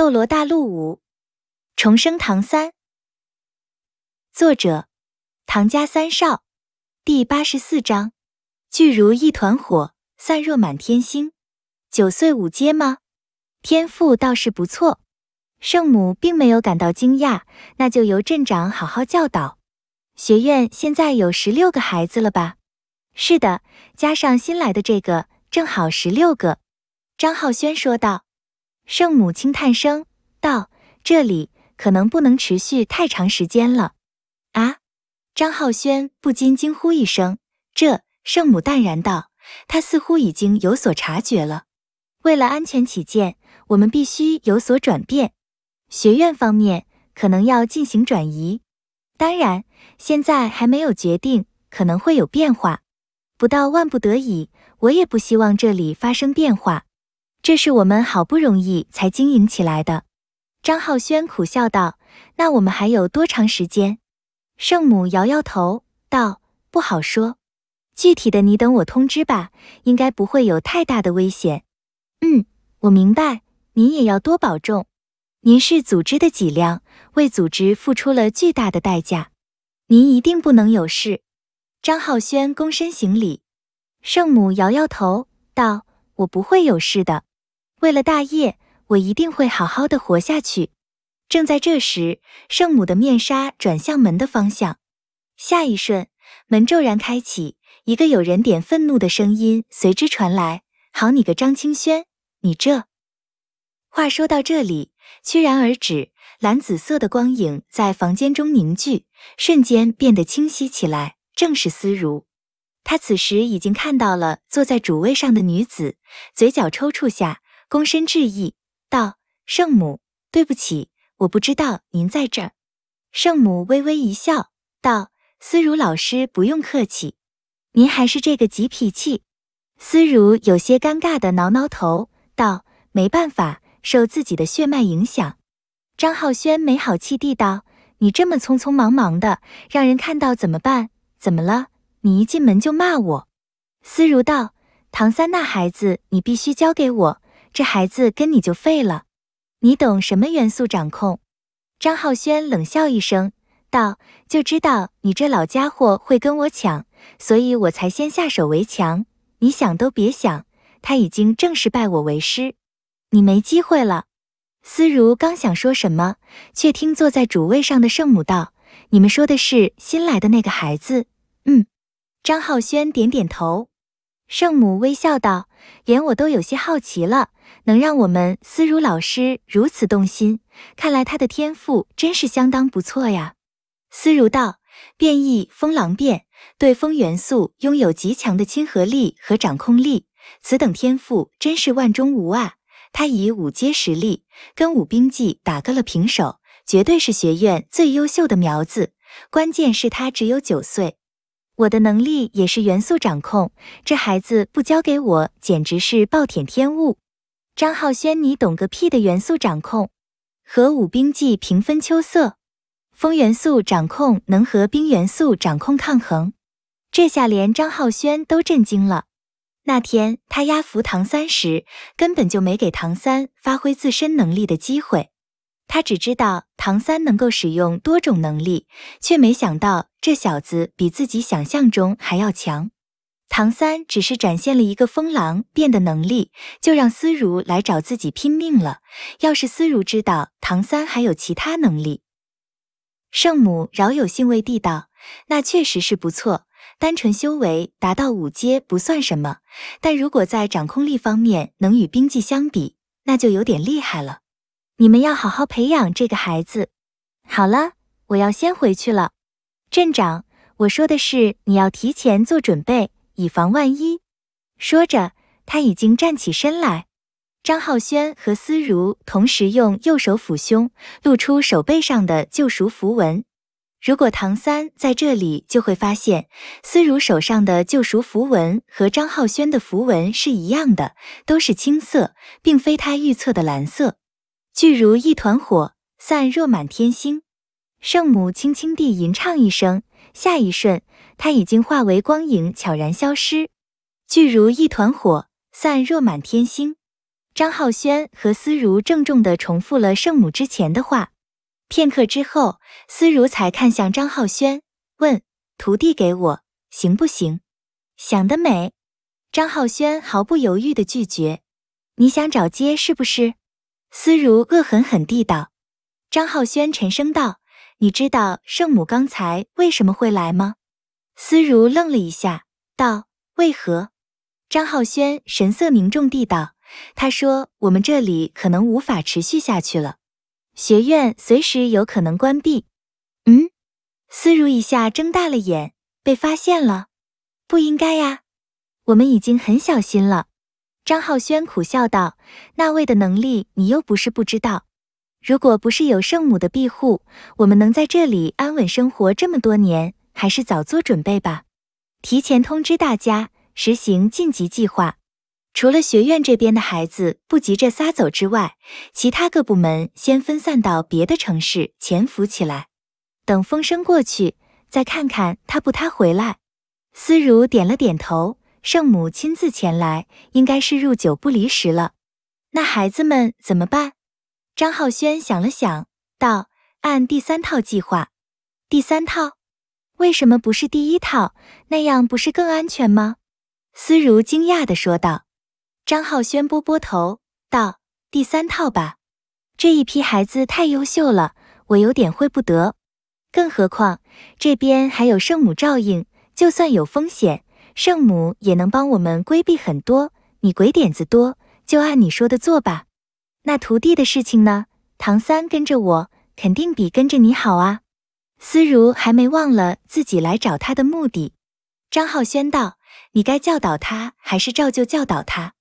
《斗罗大陆五：重生唐三》，作者：唐家三少，第八十四章。巨如一团火，散若满天星。九岁五阶吗？天赋倒是不错。圣母并没有感到惊讶，那就由镇长好好教导。学院现在有十六个孩子了吧？是的，加上新来的这个，正好十六个。张浩轩说道。圣母轻叹声道：“这里可能不能持续太长时间了。”啊！张浩轩不禁惊呼一声。这圣母淡然道：“他似乎已经有所察觉了。为了安全起见，我们必须有所转变。学院方面可能要进行转移，当然现在还没有决定，可能会有变化。不到万不得已，我也不希望这里发生变化。”这是我们好不容易才经营起来的，张浩轩苦笑道：“那我们还有多长时间？”圣母摇摇头道：“不好说，具体的你等我通知吧。应该不会有太大的危险。”“嗯，我明白。您也要多保重。您是组织的脊梁，为组织付出了巨大的代价，您一定不能有事。”张浩轩躬身行礼。圣母摇摇头道：“我不会有事的。”为了大业，我一定会好好的活下去。正在这时，圣母的面纱转向门的方向，下一瞬，门骤然开启，一个有人点愤怒的声音随之传来：“好你个张清轩，你这话说到这里，屈然而止。蓝紫色的光影在房间中凝聚，瞬间变得清晰起来，正是思如。他此时已经看到了坐在主位上的女子，嘴角抽搐下。躬身致意道：“圣母，对不起，我不知道您在这儿。”圣母微微一笑，道：“思如老师，不用客气，您还是这个急脾气。”思如有些尴尬的挠挠头，道：“没办法，受自己的血脉影响。”张浩轩没好气地道：“你这么匆匆忙忙的，让人看到怎么办？怎么了？你一进门就骂我？”思如道：“唐三那孩子，你必须交给我。”这孩子跟你就废了，你懂什么元素掌控？张浩轩冷笑一声道：“就知道你这老家伙会跟我抢，所以我才先下手为强。你想都别想，他已经正式拜我为师，你没机会了。”思如刚想说什么，却听坐在主位上的圣母道：“你们说的是新来的那个孩子？嗯。”张浩轩点点头。圣母微笑道：“连我都有些好奇了，能让我们思如老师如此动心，看来他的天赋真是相当不错呀。”思如道：“变异风狼变，对风元素拥有极强的亲和力和掌控力，此等天赋真是万中无二。他以五阶实力跟五兵技打个了平手，绝对是学院最优秀的苗子。关键是，他只有九岁。”我的能力也是元素掌控，这孩子不交给我，简直是暴殄天物。张浩轩，你懂个屁的元素掌控，和武冰技平分秋色。风元素掌控能和冰元素掌控抗衡，这下连张浩轩都震惊了。那天他压服唐三时，根本就没给唐三发挥自身能力的机会。他只知道唐三能够使用多种能力，却没想到这小子比自己想象中还要强。唐三只是展现了一个风狼变的能力，就让思如来找自己拼命了。要是思如知道唐三还有其他能力，圣母饶有兴味地道：“那确实是不错。单纯修为达到五阶不算什么，但如果在掌控力方面能与冰寂相比，那就有点厉害了。”你们要好好培养这个孩子。好了，我要先回去了。镇长，我说的是你要提前做准备，以防万一。说着，他已经站起身来。张浩轩和思如同时用右手抚胸，露出手背上的救赎符文。如果唐三在这里，就会发现思如手上的救赎符文和张浩轩的符文是一样的，都是青色，并非他预测的蓝色。聚如一团火，散若满天星。圣母轻轻地吟唱一声，下一瞬，她已经化为光影，悄然消失。聚如一团火，散若满天星。张浩轩和思如郑重地重复了圣母之前的话。片刻之后，思如才看向张浩轩，问：“徒弟给我行不行？”想得美！张浩轩毫不犹豫地拒绝：“你想找接是不是？”思如恶狠狠地道，张浩轩沉声道：“你知道圣母刚才为什么会来吗？”思如愣了一下，道：“为何？”张浩轩神色凝重地道：“他说我们这里可能无法持续下去了，学院随时有可能关闭。”嗯，思如一下睁大了眼，被发现了，不应该呀，我们已经很小心了。张浩轩苦笑道：“那位的能力，你又不是不知道。如果不是有圣母的庇护，我们能在这里安稳生活这么多年？还是早做准备吧。提前通知大家，实行晋级计划。除了学院这边的孩子不急着撒走之外，其他各部门先分散到别的城市潜伏起来，等风声过去，再看看他不他回来。”思如点了点头。圣母亲自前来，应该是入九不离十了。那孩子们怎么办？张浩轩想了想，道：“按第三套计划。”第三套？为什么不是第一套？那样不是更安全吗？”思如惊讶的说道。张浩轩拨拨头，道：“第三套吧。这一批孩子太优秀了，我有点会不得。更何况这边还有圣母照应，就算有风险。”圣母也能帮我们规避很多，你鬼点子多，就按你说的做吧。那徒弟的事情呢？唐三跟着我，肯定比跟着你好啊。思如还没忘了自己来找他的目的。张浩轩道：“你该教导他，还是照旧教导他？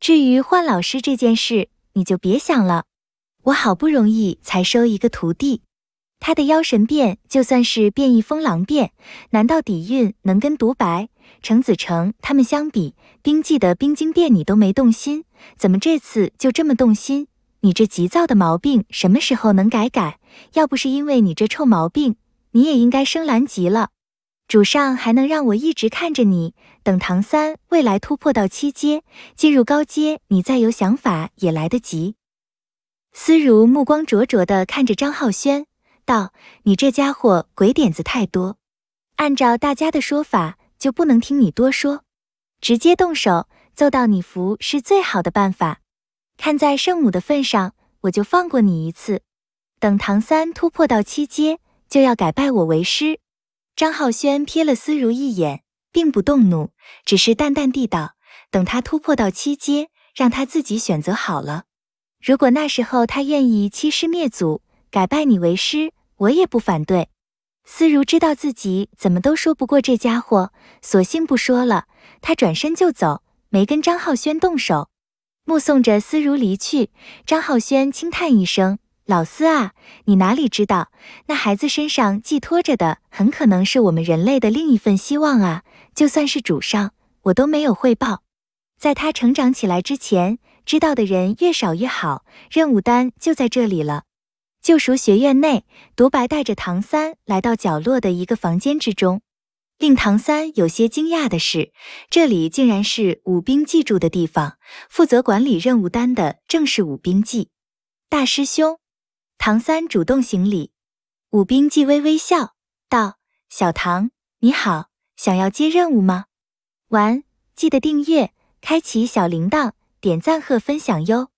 至于换老师这件事，你就别想了。我好不容易才收一个徒弟。”他的妖神变就算是变异风狼变，难道底蕴能跟独白程子成他们相比？冰纪的冰晶变你都没动心，怎么这次就这么动心？你这急躁的毛病什么时候能改改？要不是因为你这臭毛病，你也应该升蓝级了。主上还能让我一直看着你，等唐三未来突破到七阶，进入高阶，你再有想法也来得及。思如目光灼灼地看着张浩轩。道：“你这家伙鬼点子太多，按照大家的说法，就不能听你多说，直接动手揍到你服是最好的办法。看在圣母的份上，我就放过你一次。等唐三突破到七阶，就要改拜我为师。”张浩轩瞥了思如一眼，并不动怒，只是淡淡地道：“等他突破到七阶，让他自己选择好了。如果那时候他愿意欺师灭祖。”改拜你为师，我也不反对。思如知道自己怎么都说不过这家伙，索性不说了。他转身就走，没跟张浩轩动手。目送着思如离去，张浩轩轻叹一声：“老思啊，你哪里知道，那孩子身上寄托着的，很可能是我们人类的另一份希望啊！就算是主上，我都没有汇报。在他成长起来之前，知道的人越少越好。任务单就在这里了。”救赎学院内，独白带着唐三来到角落的一个房间之中。令唐三有些惊讶的是，这里竟然是武冰记住的地方。负责管理任务单的正是武冰记大师兄。唐三主动行礼，武冰记微微笑道：“小唐，你好，想要接任务吗？完，记得订阅、开启小铃铛、点赞和分享哟。”